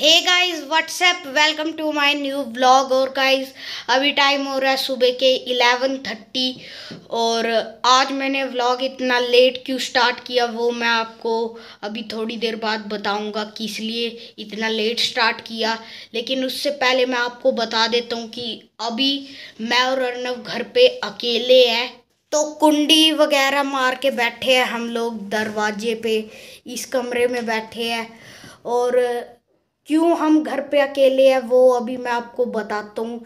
hey guys WhatsApp welcome to my new blog और guys अभी time हो रहा है सुबह के 11:30 और आज मैंने व्लॉग इतना लेट क्यों स्टार्ट किया वो मैं आपको अभी थोड़ी देर बाद बताऊंगा कि इसलिए इतना लेट स्टार्ट किया लेकिन उससे पहले मैं आपको बता देता हूँ कि अभी मैं और अर्नब घर पे अकेले हैं तो कुंडी वगैरह मार के बैठे हैं हम लोग दरवाजे पे इस कमरे में बैठे हैं और क्यों हम घर पे अकेले हैं वो अभी मैं आपको बताता हूँ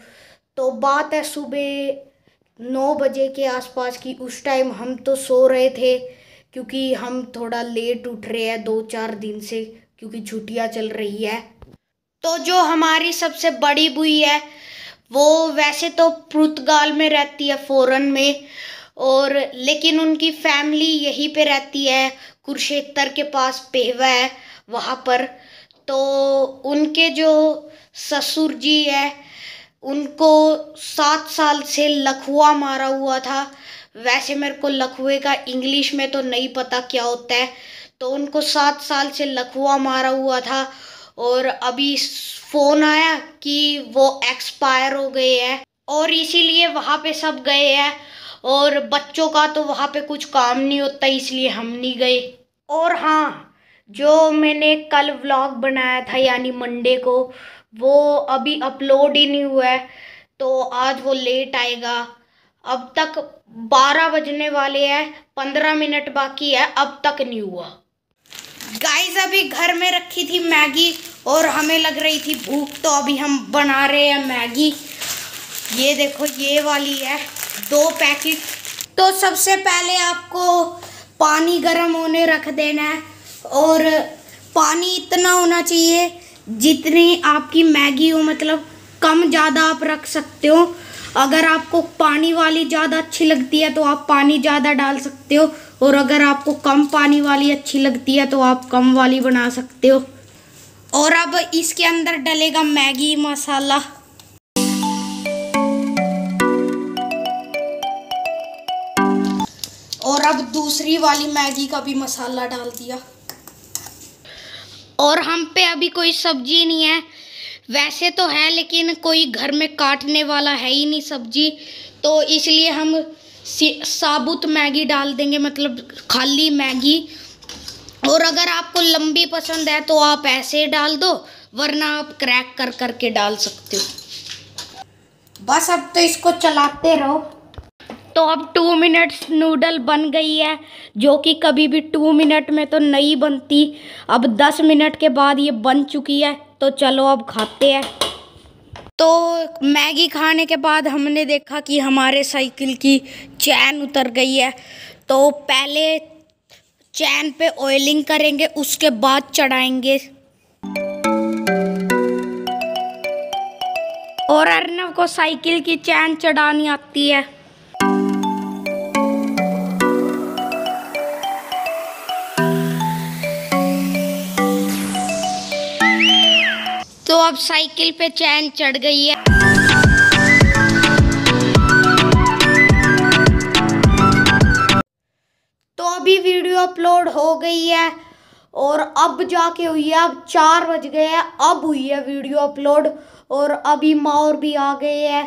तो बात है सुबह नौ बजे के आसपास की उस टाइम हम तो सो रहे थे क्योंकि हम थोड़ा लेट उठ रहे हैं दो चार दिन से क्योंकि छुट्टियाँ चल रही है तो जो हमारी सबसे बड़ी बुई है वो वैसे तो पुर्तगाल में रहती है फ़ौरन में और लेकिन उनकी फैमिली यहीं पे रहती है कुरुक्षेत्र के पास पेहवा है वहाँ पर तो उनके जो ससुर जी है उनको सात साल से लखुआ मारा हुआ था वैसे मेरे को लखुए का इंग्लिश में तो नहीं पता क्या होता है तो उनको सात साल से लखुआ मारा हुआ था और अभी फ़ोन आया कि वो एक्सपायर हो गए हैं और इसीलिए वहाँ पे सब गए हैं और बच्चों का तो वहाँ पे कुछ काम नहीं होता इसलिए हम नहीं गए और हाँ जो मैंने कल व्लॉग बनाया था यानी मंडे को वो अभी अपलोड ही नहीं हुआ है तो आज वो लेट आएगा अब तक 12 बजने वाले हैं 15 मिनट बाकी है अब तक नहीं हुआ गाइस अभी घर में रखी थी मैगी और हमें लग रही थी भूख तो अभी हम बना रहे हैं मैगी ये देखो ये वाली है दो पैकेट तो सबसे पहले आपको पानी गर्म होने रख देना है और पानी इतना होना चाहिए जितनी आपकी मैगी हो मतलब कम ज़्यादा आप रख सकते हो अगर आपको पानी वाली ज़्यादा अच्छी लगती है तो आप पानी ज़्यादा डाल सकते हो और अगर आपको कम पानी वाली अच्छी लगती है तो आप कम वाली बना सकते हो और अब इसके अंदर डलेगा मैगी मसाला और अब दूसरी वाली मैगी का भी मसाला डाल दिया और हम पे अभी कोई सब्जी नहीं है वैसे तो है लेकिन कोई घर में काटने वाला है ही नहीं सब्जी तो इसलिए हम साबुत मैगी डाल देंगे मतलब खाली मैगी और अगर आपको लंबी पसंद है तो आप ऐसे डाल दो वरना आप क्रैक कर करके डाल सकते हो बस अब तो इसको चलाते रहो तो अब टू मिनट्स नूडल बन गई है जो कि कभी भी टू मिनट में तो नहीं बनती अब दस मिनट के बाद ये बन चुकी है तो चलो अब खाते हैं तो मैगी खाने के बाद हमने देखा कि हमारे साइकिल की चैन उतर गई है तो पहले चैन पे ऑयलिंग करेंगे उसके बाद चढ़ाएंगे और अर्नव को साइकिल की चैन चढ़ानी आती है अब साइकिल पे चैन चढ़ गई है तो अभी वीडियो अपलोड हो गई है और अब जाके हुई है अब चार बज गए हैं अब हुई है वीडियो अपलोड और अभी माओर भी आ गए है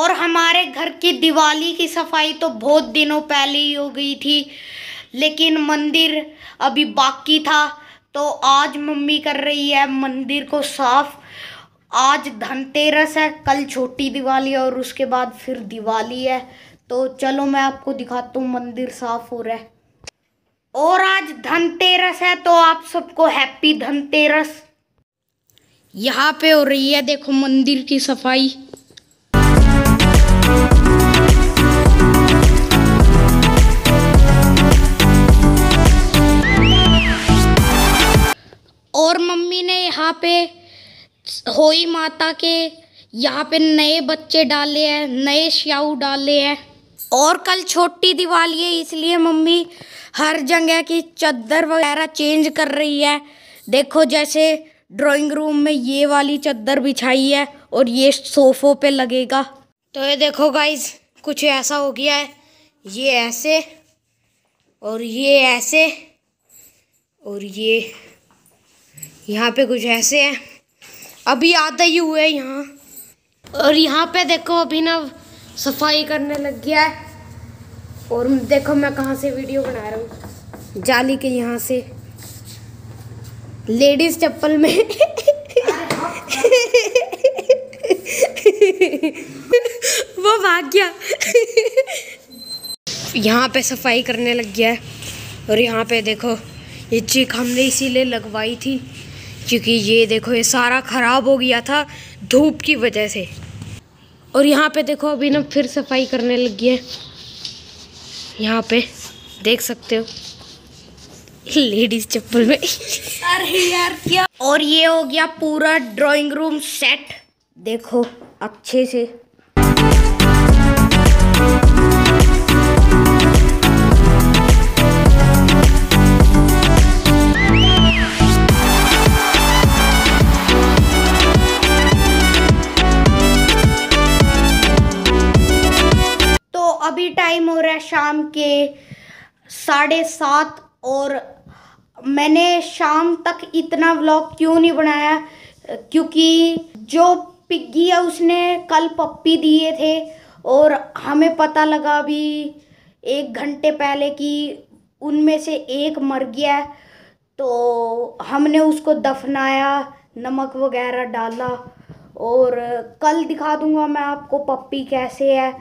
और हमारे घर की दिवाली की सफाई तो बहुत दिनों पहले ही हो गई थी लेकिन मंदिर अभी बाकी था तो आज मम्मी कर रही है मंदिर को साफ आज धनतेरस है कल छोटी दिवाली है और उसके बाद फिर दिवाली है तो चलो मैं आपको दिखाता हूँ मंदिर साफ हो रहा है और आज धनतेरस है तो आप सबको हैप्पी धनतेरस यहाँ पे हो रही है देखो मंदिर की सफाई पे होई माता के यहाँ पे नए बच्चे डाले हैं नए श्याऊ डाले हैं और कल छोटी दिवाली है इसलिए मम्मी हर जगह की चादर वगैरह चेंज कर रही है देखो जैसे ड्राइंग रूम में ये वाली चादर बिछाई है और ये सोफों पे लगेगा तो ये देखो गाइज कुछ ऐसा हो गया है ये ऐसे और ये ऐसे और ये यहाँ पे कुछ ऐसे है अभी आता ही हुआ है यहाँ और यहाँ पे देखो अभी ना सफाई करने लग गया है और देखो मैं कहाँ से वीडियो बना रहा हूँ जाली के यहाँ से लेडीज चप्पल में वो भाग गया यहाँ पे सफाई करने लग गया है और यहाँ पे देखो ये चीख हमने इसीलिए लगवाई थी क्योंकि ये देखो ये सारा ख़राब हो गया था धूप की वजह से और यहाँ पे देखो अभी ना फिर सफाई करने लगी है यहाँ पे देख सकते हो लेडीज चप्पल में अरे यार क्या और ये हो गया पूरा ड्राइंग रूम सेट देखो अच्छे से के साढ़े सात और मैंने शाम तक इतना व्लॉग क्यों नहीं बनाया क्योंकि जो पिग्गी है उसने कल पप्पी दिए थे और हमें पता लगा अभी एक घंटे पहले कि उनमें से एक मर गया तो हमने उसको दफनाया नमक वगैरह डाला और कल दिखा दूंगा मैं आपको पप्पी कैसे है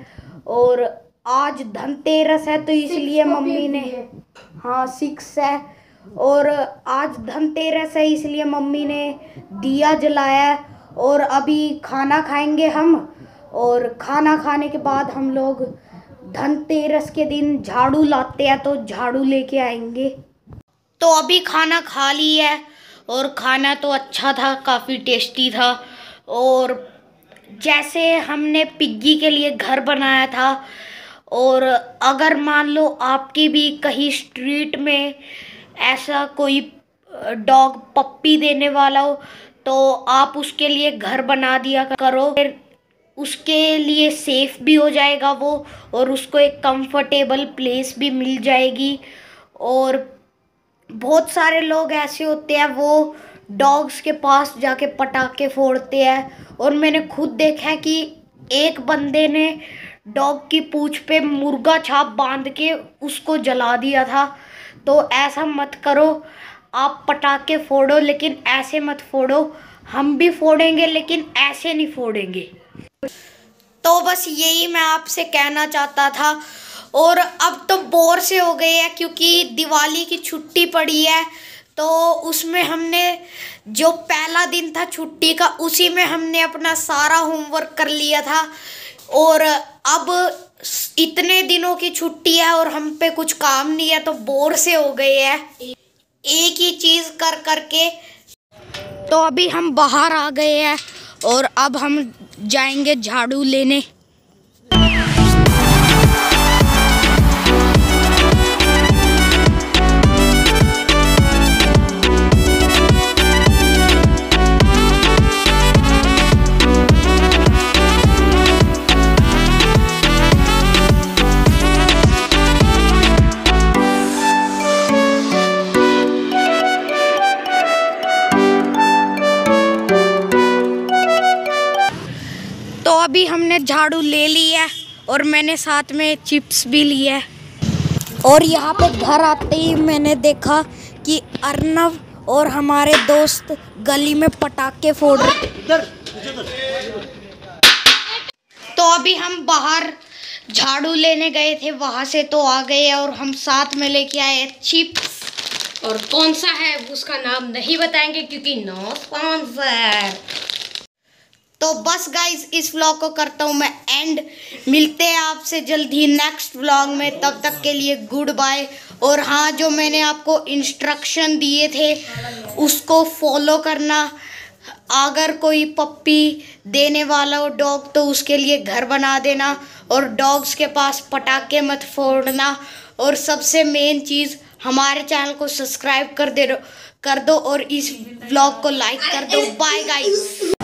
और आज धनतेरस है तो इसलिए मम्मी ने हाँ सिक्स है और आज धनतेरस है इसलिए मम्मी ने दिया जलाया और अभी खाना खाएंगे हम और खाना खाने के बाद हम लोग धनतेरस के दिन झाड़ू लाते हैं तो झाड़ू लेके आएंगे तो अभी खाना खा ली है और खाना तो अच्छा था काफ़ी टेस्टी था और जैसे हमने पिग्गी के लिए घर बनाया था और अगर मान लो आपकी भी कहीं स्ट्रीट में ऐसा कोई डॉग पप्पी देने वाला हो तो आप उसके लिए घर बना दिया करो फिर उसके लिए सेफ भी हो जाएगा वो और उसको एक कंफर्टेबल प्लेस भी मिल जाएगी और बहुत सारे लोग ऐसे होते हैं वो डॉग्स के पास जाके पटाखे फोड़ते हैं और मैंने खुद देखा है कि एक बंदे ने डॉग की पूछ पे मुर्गा छाप बांध के उसको जला दिया था तो ऐसा मत करो आप पटाखे फोड़ो लेकिन ऐसे मत फोड़ो हम भी फोड़ेंगे लेकिन ऐसे नहीं फोड़ेंगे तो बस यही मैं आपसे कहना चाहता था और अब तो बोर से हो गए हैं क्योंकि दिवाली की छुट्टी पड़ी है तो उसमें हमने जो पहला दिन था छुट्टी का उसी में हमने अपना सारा होमवर्क कर लिया था और अब इतने दिनों की छुट्टी है और हम पे कुछ काम नहीं है तो बोर से हो गए है एक ही चीज़ कर कर के तो अभी हम बाहर आ गए हैं और अब हम जाएंगे झाड़ू लेने झाड़ू ले लिया और मैंने साथ में चिप्स भी लिया और यहाँ पे घर आते ही मैंने देखा कि अर्नव और हमारे दोस्त गली में पटाखे फोड़ तो अभी हम बाहर झाड़ू लेने गए थे वहाँ से तो आ गए और हम साथ में लेके आए चिप्स और कौन सा है उसका नाम नहीं बताएंगे क्योंकि नो स्पॉन्सर तो बस गाइज इस व्लॉग को करता हूँ मैं एंड मिलते हैं आपसे जल्द ही नेक्स्ट व्लॉग में तब तक के लिए गुड बाय और हाँ जो मैंने आपको इंस्ट्रक्शन दिए थे उसको फॉलो करना अगर कोई पप्पी देने वाला हो डॉग तो उसके लिए घर बना देना और डॉग्स के पास पटाखे मत फोड़ना और सबसे मेन चीज़ हमारे चैनल को सब्सक्राइब कर दे कर दो और इस ब्लॉग को लाइक कर दो बाय गाइज